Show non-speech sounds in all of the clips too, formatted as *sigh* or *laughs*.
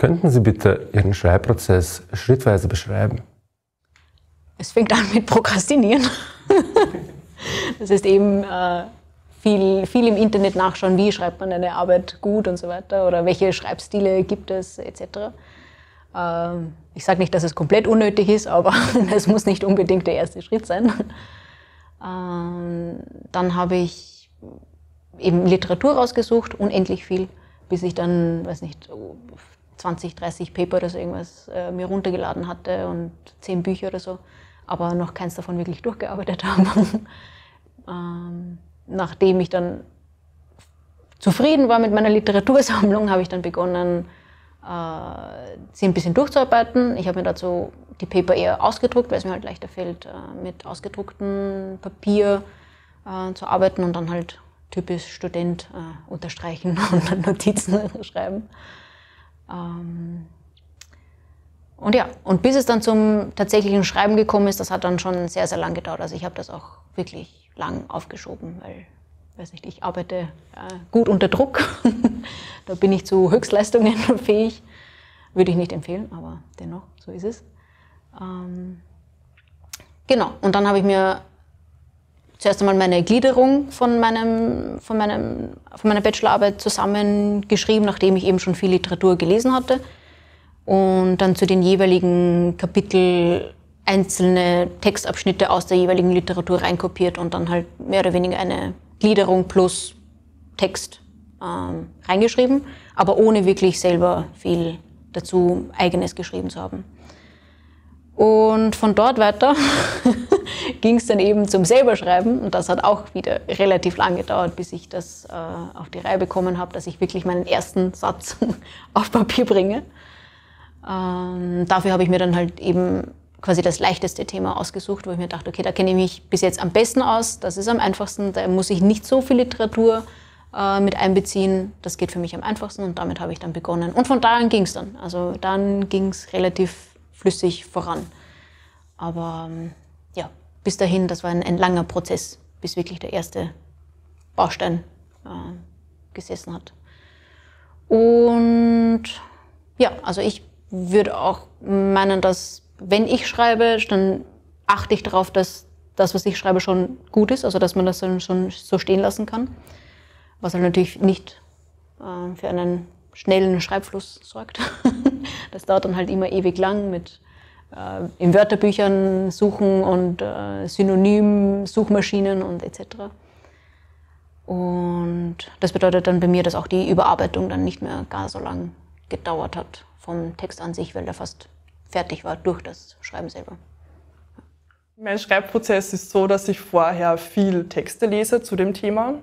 Könnten Sie bitte Ihren Schreibprozess schrittweise beschreiben? Es fängt an mit Prokrastinieren. *laughs* das ist eben äh, viel, viel im Internet nachschauen, wie schreibt man eine Arbeit gut und so weiter oder welche Schreibstile gibt es etc. Äh, ich sage nicht, dass es komplett unnötig ist, aber *laughs* es muss nicht unbedingt der erste Schritt sein. Äh, dann habe ich eben Literatur rausgesucht, unendlich viel, bis ich dann, weiß nicht, 20, 30 Paper oder so irgendwas äh, mir runtergeladen hatte und zehn Bücher oder so, aber noch keins davon wirklich durchgearbeitet *laughs* habe. ähm, nachdem ich dann zufrieden war mit meiner Literatursammlung, habe ich dann begonnen, äh, sie ein bisschen durchzuarbeiten. Ich habe mir dazu die Paper eher ausgedruckt, weil es mir halt leichter fällt, äh, mit ausgedrucktem Papier äh, zu arbeiten und dann halt typisch Student äh, unterstreichen *laughs* und dann Notizen *laughs* schreiben. Ähm, und ja, und bis es dann zum tatsächlichen Schreiben gekommen ist, das hat dann schon sehr, sehr lang gedauert. Also ich habe das auch wirklich lang aufgeschoben, weil, weiß nicht, ich arbeite äh, gut unter Druck. *laughs* da bin ich zu Höchstleistungen *laughs* fähig. Würde ich nicht empfehlen, aber dennoch, so ist es. Ähm, genau, und dann habe ich mir zuerst einmal meine Gliederung von, meinem, von, meinem, von meiner Bachelorarbeit zusammengeschrieben, nachdem ich eben schon viel Literatur gelesen hatte. Und dann zu den jeweiligen Kapitel einzelne Textabschnitte aus der jeweiligen Literatur reinkopiert und dann halt mehr oder weniger eine Gliederung plus Text ähm, reingeschrieben, aber ohne wirklich selber viel dazu eigenes geschrieben zu haben. Und von dort weiter *laughs* ging es dann eben zum Selberschreiben. und das hat auch wieder relativ lang gedauert, bis ich das äh, auf die Reihe bekommen habe, dass ich wirklich meinen ersten Satz *laughs* auf Papier bringe. Ähm, dafür habe ich mir dann halt eben quasi das leichteste Thema ausgesucht, wo ich mir dachte, okay, da kenne ich mich bis jetzt am besten aus, das ist am einfachsten, da muss ich nicht so viel Literatur äh, mit einbeziehen, das geht für mich am einfachsten und damit habe ich dann begonnen. Und von da an ging es dann, also dann ging es relativ flüssig voran. Aber ähm, bis dahin, das war ein, ein langer Prozess, bis wirklich der erste Baustein äh, gesessen hat. Und ja, also ich würde auch meinen, dass wenn ich schreibe, dann achte ich darauf, dass das, was ich schreibe, schon gut ist, also dass man das dann schon so stehen lassen kann, was halt natürlich nicht äh, für einen schnellen Schreibfluss sorgt. *laughs* das dauert dann halt immer ewig lang mit äh, in Wörterbüchern suchen und äh, Synonym, Suchmaschinen und etc. Und das bedeutet dann bei mir, dass auch die Überarbeitung dann nicht mehr gar so lang gedauert hat vom Text an sich, weil der fast fertig war durch das Schreiben selber. Mein Schreibprozess ist so, dass ich vorher viel Texte lese zu dem Thema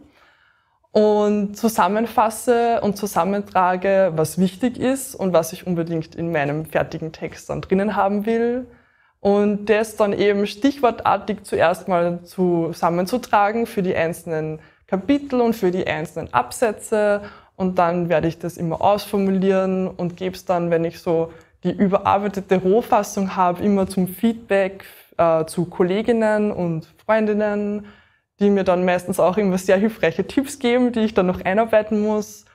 und zusammenfasse und zusammentrage, was wichtig ist und was ich unbedingt in meinem fertigen Text dann drinnen haben will. Und das dann eben stichwortartig zuerst mal zusammenzutragen für die einzelnen Kapitel und für die einzelnen Absätze. Und dann werde ich das immer ausformulieren und gebe es dann, wenn ich so die überarbeitete Rohfassung habe, immer zum Feedback äh, zu Kolleginnen und Freundinnen die mir dann meistens auch immer sehr hilfreiche Tipps geben, die ich dann noch einarbeiten muss.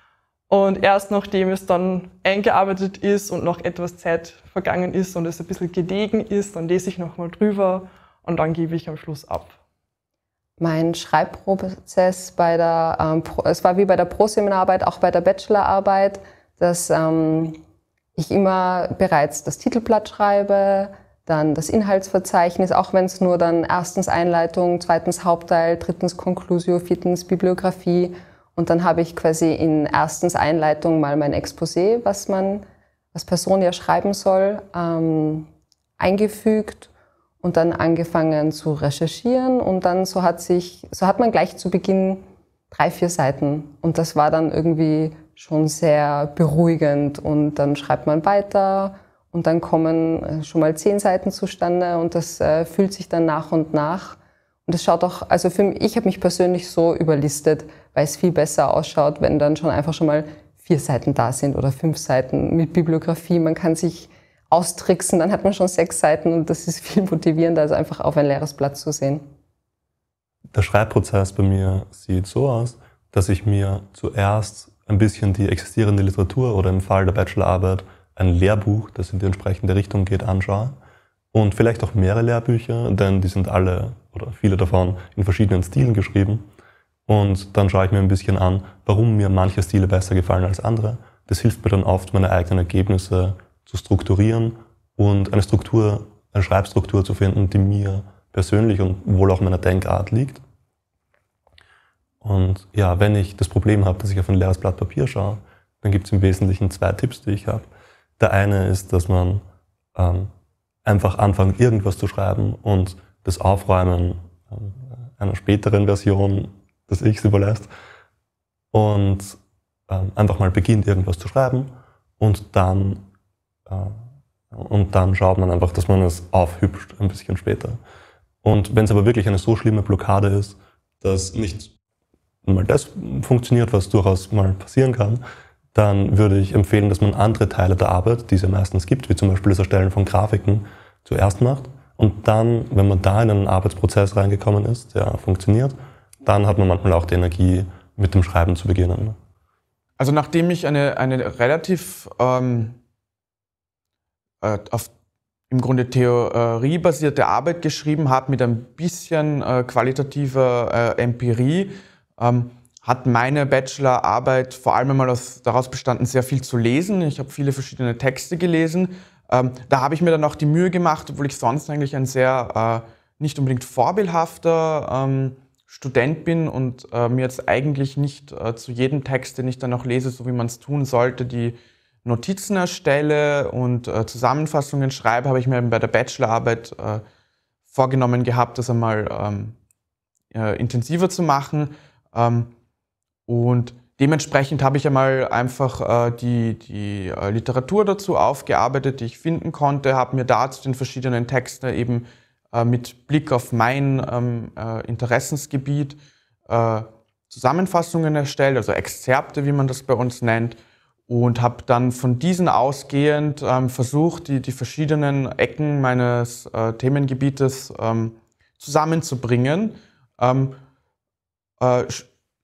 Und erst nachdem es dann eingearbeitet ist und noch etwas Zeit vergangen ist und es ein bisschen gelegen ist, dann lese ich nochmal drüber und dann gebe ich am Schluss ab. Mein Schreibprozess bei der, ähm, Pro, es war wie bei der Proseminararbeit, auch bei der Bachelorarbeit, dass ähm, ich immer bereits das Titelblatt schreibe, dann das Inhaltsverzeichnis, auch wenn es nur dann erstens Einleitung, zweitens Hauptteil, drittens Conclusio, viertens Bibliografie. Und dann habe ich quasi in erstens Einleitung mal mein Exposé, was man, was Person ja schreiben soll, ähm, eingefügt und dann angefangen zu recherchieren. Und dann so hat sich, so hat man gleich zu Beginn drei, vier Seiten. Und das war dann irgendwie schon sehr beruhigend. Und dann schreibt man weiter und dann kommen äh, schon mal zehn Seiten zustande und das äh, fühlt sich dann nach und nach. Und es schaut auch, also für mich, ich habe mich persönlich so überlistet, weil es viel besser ausschaut, wenn dann schon einfach schon mal vier Seiten da sind oder fünf Seiten mit Bibliografie. Man kann sich austricksen, dann hat man schon sechs Seiten und das ist *laughs* viel motivierender, als einfach auf ein leeres Blatt zu sehen. Der Schreibprozess bei mir sieht so aus, dass ich mir zuerst ein bisschen die existierende Literatur oder im Fall der Bachelorarbeit ein Lehrbuch, das in die entsprechende Richtung geht, anschaue und vielleicht auch mehrere Lehrbücher, denn die sind alle oder viele davon in verschiedenen Stilen geschrieben. Und dann schaue ich mir ein bisschen an, warum mir manche Stile besser gefallen als andere. Das hilft mir dann oft, meine eigenen Ergebnisse zu strukturieren und eine Struktur, eine Schreibstruktur zu finden, die mir persönlich und wohl auch meiner Denkart liegt. Und ja, wenn ich das Problem habe, dass ich auf ein leeres Blatt Papier schaue, dann gibt es im Wesentlichen zwei Tipps, die ich habe. Der eine ist, dass man ähm, einfach anfängt, irgendwas zu schreiben und das Aufräumen ähm, einer späteren Version des Ichs überlässt und ähm, einfach mal beginnt, irgendwas zu schreiben und dann, äh, und dann schaut man einfach, dass man es aufhübscht ein bisschen später. Und wenn es aber wirklich eine so schlimme Blockade ist, dass nicht mal das funktioniert, was durchaus mal passieren kann, dann würde ich empfehlen, dass man andere Teile der Arbeit, die es ja meistens gibt, wie zum Beispiel das Erstellen von Grafiken, zuerst macht. Und dann, wenn man da in einen Arbeitsprozess reingekommen ist, der funktioniert, dann hat man manchmal auch die Energie, mit dem Schreiben zu beginnen. Ne? Also nachdem ich eine, eine relativ ähm, äh, auf im Grunde theoriebasierte Arbeit geschrieben habe mit ein bisschen äh, qualitativer äh, Empirie, ähm, hat meine Bachelorarbeit vor allem einmal daraus bestanden, sehr viel zu lesen. Ich habe viele verschiedene Texte gelesen. Ähm, da habe ich mir dann auch die Mühe gemacht, obwohl ich sonst eigentlich ein sehr äh, nicht unbedingt vorbildhafter ähm, Student bin und äh, mir jetzt eigentlich nicht äh, zu jedem Text, den ich dann auch lese, so wie man es tun sollte, die Notizen erstelle und äh, Zusammenfassungen schreibe, habe ich mir eben bei der Bachelorarbeit äh, vorgenommen gehabt, das einmal ähm, äh, intensiver zu machen. Ähm, und dementsprechend habe ich einmal einfach äh, die, die äh, Literatur dazu aufgearbeitet, die ich finden konnte, habe mir dazu den verschiedenen Texten eben äh, mit Blick auf mein ähm, äh, Interessensgebiet äh, Zusammenfassungen erstellt, also Exzerpte, wie man das bei uns nennt, und habe dann von diesen ausgehend ähm, versucht, die, die verschiedenen Ecken meines äh, Themengebietes ähm, zusammenzubringen ähm,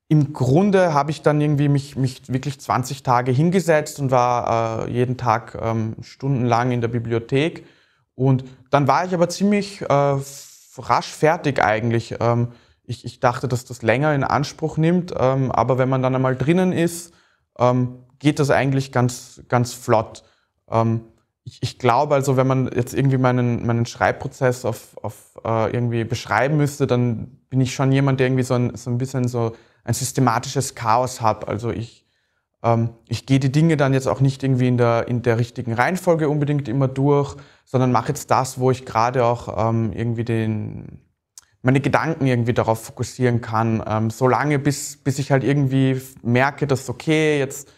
im Grunde habe ich dann irgendwie mich, mich wirklich 20 Tage hingesetzt und war äh, jeden Tag ähm, stundenlang in der Bibliothek. Und dann war ich aber ziemlich äh, rasch fertig eigentlich. Ähm, ich, ich, dachte, dass das länger in Anspruch nimmt, ähm, aber wenn man dann einmal drinnen ist, ähm, geht das eigentlich ganz, ganz flott. Ähm, Ich, ich, glaube also, wenn man jetzt irgendwie meinen, meinen Schreibprozess auf, auf äh, irgendwie beschreiben müsste, dann bin ich schon jemand, der irgendwie so ein, so ein bisschen so ein systematisches Chaos habe. Also ich, ähm, ich gehe die Dinge dann jetzt auch nicht irgendwie in der, in der richtigen Reihenfolge unbedingt immer durch, sondern mache jetzt das, wo ich gerade auch ähm, irgendwie den, meine Gedanken irgendwie darauf fokussieren kann, ähm, so lange, bis, bis ich halt irgendwie merke, dass okay, jetzt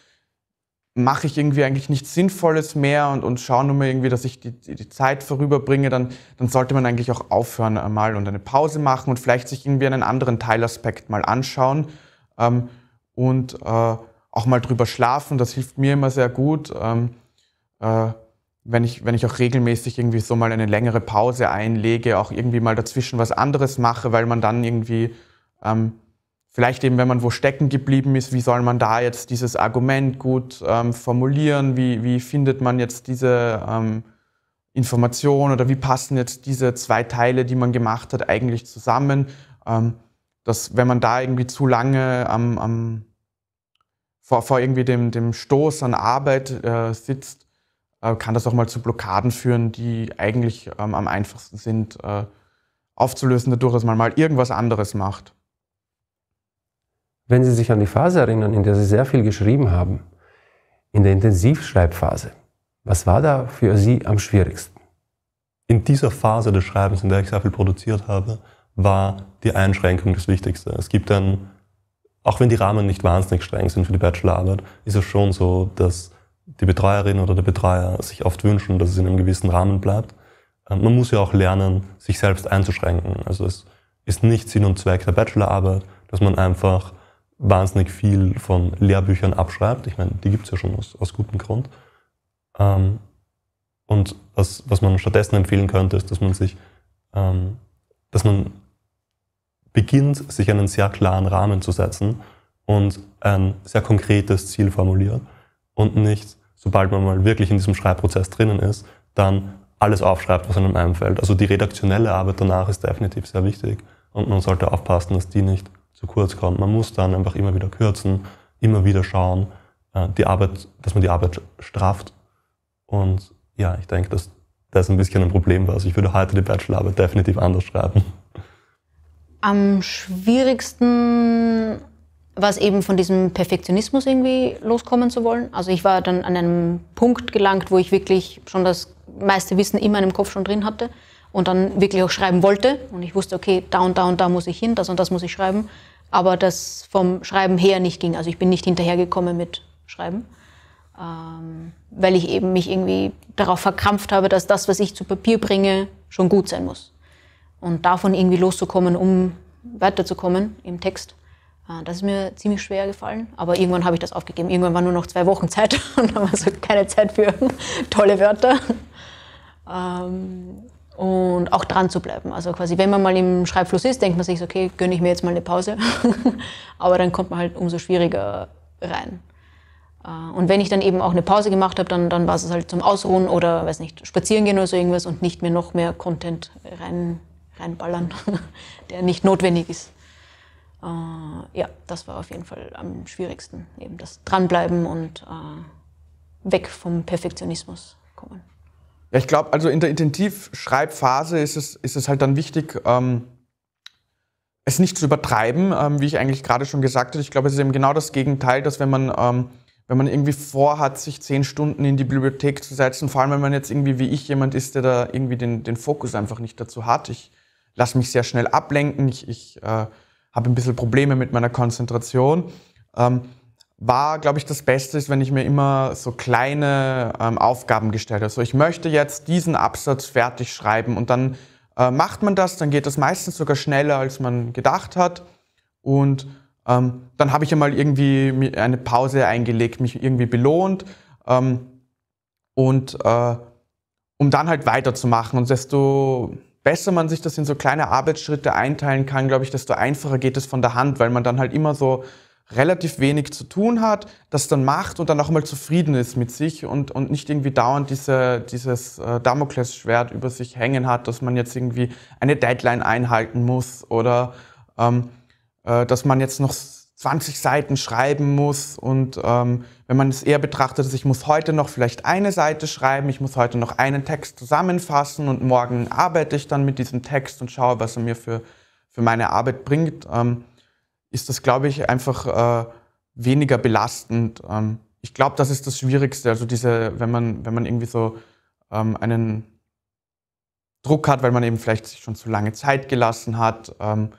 mache ich irgendwie eigentlich nichts Sinnvolles mehr und, und schaue nur mal irgendwie, dass ich die, die, die Zeit vorüberbringe, dann, dann sollte man eigentlich auch aufhören einmal äh, und eine Pause machen und vielleicht sich irgendwie einen anderen Teilaspekt mal anschauen ähm, und äh, auch mal drüber schlafen. Das hilft mir immer sehr gut, ähm, äh, wenn, ich, wenn ich auch regelmäßig irgendwie so mal eine längere Pause einlege, auch irgendwie mal dazwischen was anderes mache, weil man dann irgendwie... Ähm, vielleicht eben, wenn man wo stecken geblieben ist, wie soll man da jetzt dieses Argument gut ähm, formulieren, wie, wie findet man jetzt diese ähm, Information oder wie passen jetzt diese zwei Teile, die man gemacht hat, eigentlich zusammen. Ähm, dass wenn man da irgendwie zu lange am, am vor, vor, irgendwie dem, dem Stoß an Arbeit äh, sitzt, äh, kann das auch mal zu Blockaden führen, die eigentlich ähm, am einfachsten sind äh, aufzulösen, dadurch, dass man mal irgendwas anderes macht. Wenn Sie sich an die Phase erinnern, in der Sie sehr viel geschrieben haben, in der Intensivschreibphase, was war da für Sie am schwierigsten? In dieser Phase des Schreibens, in der ich sehr viel produziert habe, war die Einschränkung das Wichtigste. Es gibt dann, auch wenn die Rahmen nicht wahnsinnig streng sind für die Bachelorarbeit, ist es schon so, dass die Betreuerin oder der Betreuer sich oft wünschen, dass es in einem gewissen Rahmen bleibt. Ähm, man muss ja auch lernen, sich selbst einzuschränken. Also es ist nicht Sinn und Zweck der Bachelorarbeit, dass man einfach wahnsinnig viel von Lehrbüchern abschreibt. Ich meine, die gibt es ja schon aus, aus gutem Grund. Ähm, und was, was man stattdessen empfehlen könnte, ist, dass man sich, ähm, dass man beginnt, sich einen sehr klaren Rahmen zu setzen und ein sehr konkretes Ziel formuliert und nicht, sobald man mal wirklich in diesem Schreibprozess drinnen ist, dann alles aufschreibt, was einem einfällt. Also die redaktionelle Arbeit danach ist definitiv sehr wichtig und man sollte aufpassen, dass die nicht zu kurz kommt. Man muss dann einfach immer wieder kürzen, immer wieder schauen, äh, die Arbeit, dass man die Arbeit strafft. Und ja, ich denke, dass das ein bisschen ein Problem war. Also ich würde heute die Bachelorarbeit definitiv anders schreiben. Am schwierigsten war es eben von diesem Perfektionismus irgendwie loskommen zu wollen. Also ich war dann an einem Punkt gelangt, wo ich wirklich schon das meiste Wissen in meinem Kopf schon drin hatte und dann wirklich auch schreiben wollte. Und ich wusste, okay, da und da und da muss ich hin, das und das muss ich schreiben. Aber das vom Schreiben her nicht ging. Also ich bin nicht hinterhergekommen mit Schreiben, ähm, weil ich eben mich irgendwie darauf verkrampft habe, dass das, was ich zu Papier bringe, schon gut sein muss. Und davon irgendwie loszukommen, um weiterzukommen im Text, äh, das ist mir ziemlich schwer gefallen. Aber irgendwann habe ich das aufgegeben. Irgendwann war nur noch zwei Wochen Zeit *laughs* und dann war so keine Zeit für *laughs* tolle Wörter. Ähm, und auch dran zu bleiben. Also quasi, wenn man mal im Schreibfluss ist, denkt man sich, okay, gönne ich mir jetzt mal eine Pause. *laughs* Aber dann kommt man halt umso schwieriger rein. Äh, und wenn ich dann eben auch eine Pause gemacht habe, dann, dann war es halt zum Ausruhen oder, weiß nicht, spazieren gehen oder so irgendwas und nicht mehr noch mehr Content rein, reinballern, *laughs* der nicht notwendig ist. Äh, ja, das war auf jeden Fall am schwierigsten, eben das Dranbleiben und äh, weg vom Perfektionismus kommen. Ja, ich glaube, also in der Intensivschreibphase ist es, ist es halt dann wichtig, ähm, es nicht zu übertreiben, ähm, wie ich eigentlich gerade schon gesagt habe. Ich glaube, es ist eben genau das Gegenteil, dass wenn man, ähm, wenn man irgendwie vorhat, sich zehn Stunden in die Bibliothek zu setzen, vor allem wenn man jetzt irgendwie wie ich jemand ist, der da irgendwie den, den Fokus einfach nicht dazu hat. Ich lasse mich sehr schnell ablenken, ich, ich äh, habe ein bisschen Probleme mit meiner Konzentration. Ähm, war, glaube ich, das Beste ist, wenn ich mir immer so kleine ähm, Aufgaben gestellt habe. So, ich möchte jetzt diesen Absatz fertig schreiben und dann äh, macht man das, dann geht das meistens sogar schneller, als man gedacht hat. Und ähm, dann habe ich einmal irgendwie eine Pause eingelegt, mich irgendwie belohnt ähm, und äh, um dann halt weiterzumachen. Und desto besser man sich das in so kleine Arbeitsschritte einteilen kann, glaube ich, desto einfacher geht es von der Hand, weil man dann halt immer so relativ wenig zu tun hat, das dann macht und dann auch mal zufrieden ist mit sich und, und nicht irgendwie dauernd diese, dieses äh, Damoklesschwert über sich hängen hat, dass man jetzt irgendwie eine Deadline einhalten muss oder ähm, äh, dass man jetzt noch 20 Seiten schreiben muss und ähm, wenn man es eher betrachtet, dass ich muss heute noch vielleicht eine Seite schreiben, ich muss heute noch einen Text zusammenfassen und morgen arbeite ich dann mit diesem Text und schaue, was er mir für, für meine Arbeit bringt. Ähm, ist das, glaube ich, einfach äh, weniger belastend. Ähm, ich glaube, das ist das Schwierigste. Also diese, wenn man, wenn man irgendwie so ähm, einen Druck hat, weil man eben vielleicht sich schon zu lange Zeit gelassen hat, ähm,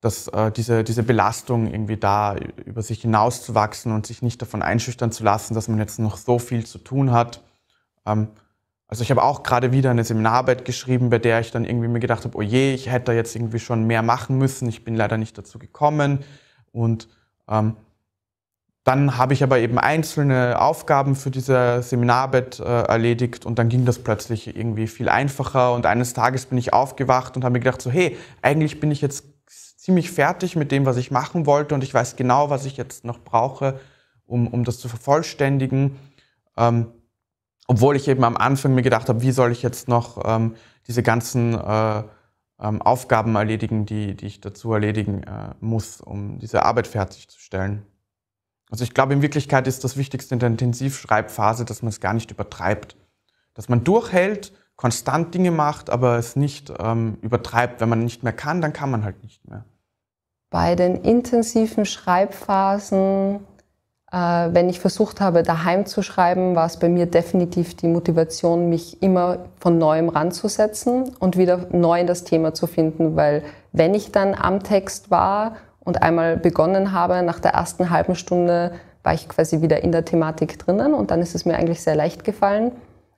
dass äh, diese, diese Belastung irgendwie da über sich hinauszuwachsen und sich nicht davon einschüchtern zu lassen, dass man jetzt noch so viel zu tun hat. Ähm, also ich habe auch gerade wieder eine Seminararbeit geschrieben, bei der ich dann irgendwie mir gedacht habe, oh je, ich hätte da jetzt irgendwie schon mehr machen müssen, ich bin leider nicht dazu gekommen. Und ähm, dann habe ich aber eben einzelne Aufgaben für diese Seminararbeit äh, erledigt und dann ging das plötzlich irgendwie viel einfacher. Und eines Tages bin ich aufgewacht und habe mir gedacht, so hey, eigentlich bin ich jetzt ziemlich fertig mit dem, was ich machen wollte und ich weiß genau, was ich jetzt noch brauche, um, um das zu vervollständigen. Ähm, obwohl ich eben am Anfang mir gedacht habe, wie soll ich jetzt noch ähm, diese ganzen äh, ähm, Aufgaben erledigen, die, die ich dazu erledigen äh, muss, um diese Arbeit fertigzustellen. Also ich glaube, in Wirklichkeit ist das Wichtigste in der Intensivschreibphase, dass man es gar nicht übertreibt. Dass man durchhält, konstant Dinge macht, aber es nicht ähm, übertreibt. Wenn man nicht mehr kann, dann kann man halt nicht mehr. Bei den intensiven Schreibphasen äh, wenn ich versucht habe, daheim zu schreiben, war es bei mir definitiv die Motivation, mich immer von neuem ranzusetzen und wieder neu in das Thema zu finden, weil wenn ich dann am Text war und einmal begonnen habe, nach der ersten halben Stunde war ich quasi wieder in der Thematik drinnen und dann ist es mir eigentlich sehr leicht gefallen.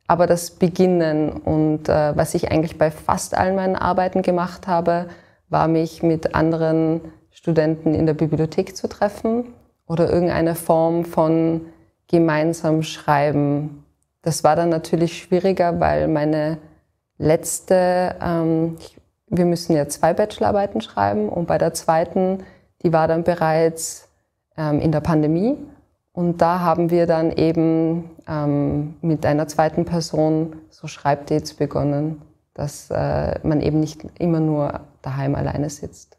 Aber das Beginnen und äh, was ich eigentlich bei fast allen meinen Arbeiten gemacht habe, war mich mit anderen Studenten in der Bibliothek zu treffen oder irgendeine Form von gemeinsam schreiben. Das war dann natürlich schwieriger, weil meine letzte, ähm, ich, wir müssen ja zwei Bachelorarbeiten schreiben und bei der zweiten, die war dann bereits ähm, in der Pandemie. Und da haben wir dann eben ähm, mit einer zweiten Person so Schreibdates begonnen, dass äh, man eben nicht immer nur daheim alleine sitzt.